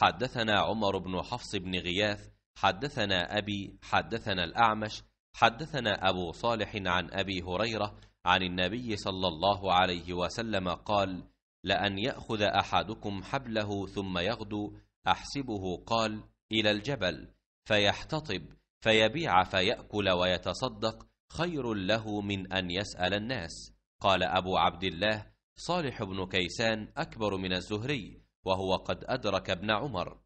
حدثنا عمر بن حفص بن غياث حدثنا أبي حدثنا الأعمش حدثنا أبو صالح عن أبي هريرة عن النبي صلى الله عليه وسلم قال لأن يأخذ أحدكم حبله ثم يغدو أحسبه قال إلى الجبل فيحتطب فيبيع فيأكل ويتصدق خير له من أن يسأل الناس قال أبو عبد الله صالح بن كيسان أكبر من الزهري وهو قد أدرك ابن عمر